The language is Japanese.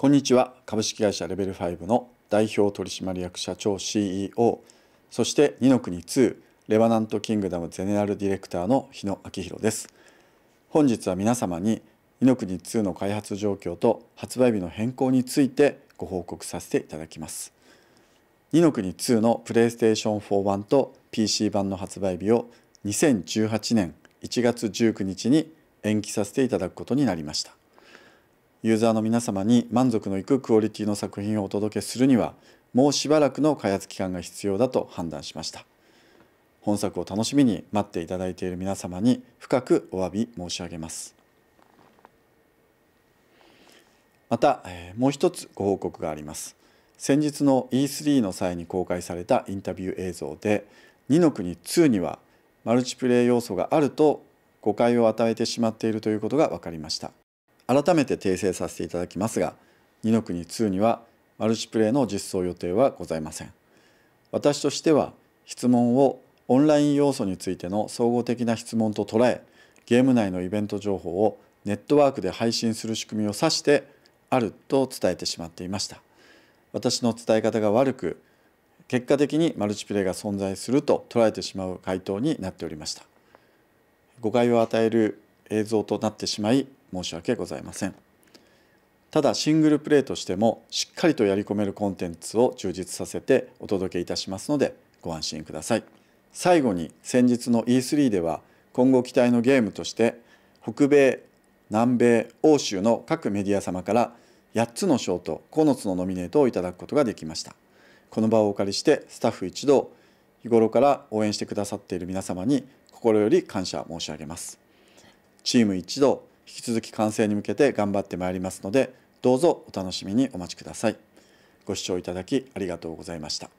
こんにちは株式会社レベル5の代表取締役社長 CEO そして二の国2レバナントキングダムゼネラルディレクターの日野明弘です本日は皆様に二の国2の開発状況と発売日の変更についてご報告させていただきます二の国2のプレイステーション4版と PC 版の発売日を2018年1月19日に延期させていただくことになりましたユーザーの皆様に満足のいくクオリティの作品をお届けするにはもうしばらくの開発期間が必要だと判断しました本作を楽しみに待っていただいている皆様に深くお詫び申し上げますまたもう一つご報告があります先日の E3 の際に公開されたインタビュー映像で「二の国2」にはマルチプレイ要素があると誤解を与えてしまっているということが分かりました改めて訂正させていただきますが二の国2にはマルチプレイの実装予定はございません私としては質問をオンライン要素についての総合的な質問と捉えゲーム内のイベント情報をネットワークで配信する仕組みを指してあると伝えてしまっていました私の伝え方が悪く結果的にマルチプレイが存在すると捉えてしまう回答になっておりました誤解を与える映像となってしまい申し訳ございませんただシングルプレイとしてもしっかりとやり込めるコンテンツを充実させてお届けいたしますのでご安心ください最後に先日の E3 では今後期待のゲームとして北米南米欧州の各メディア様から8つの賞と9つのノミネートをいただくことができましたこの場をお借りしてスタッフ一同日頃から応援してくださっている皆様に心より感謝申し上げますチーム一同引き続き完成に向けて頑張ってまいりますのでどうぞお楽しみにお待ちください。ご視聴いただきありがとうございました。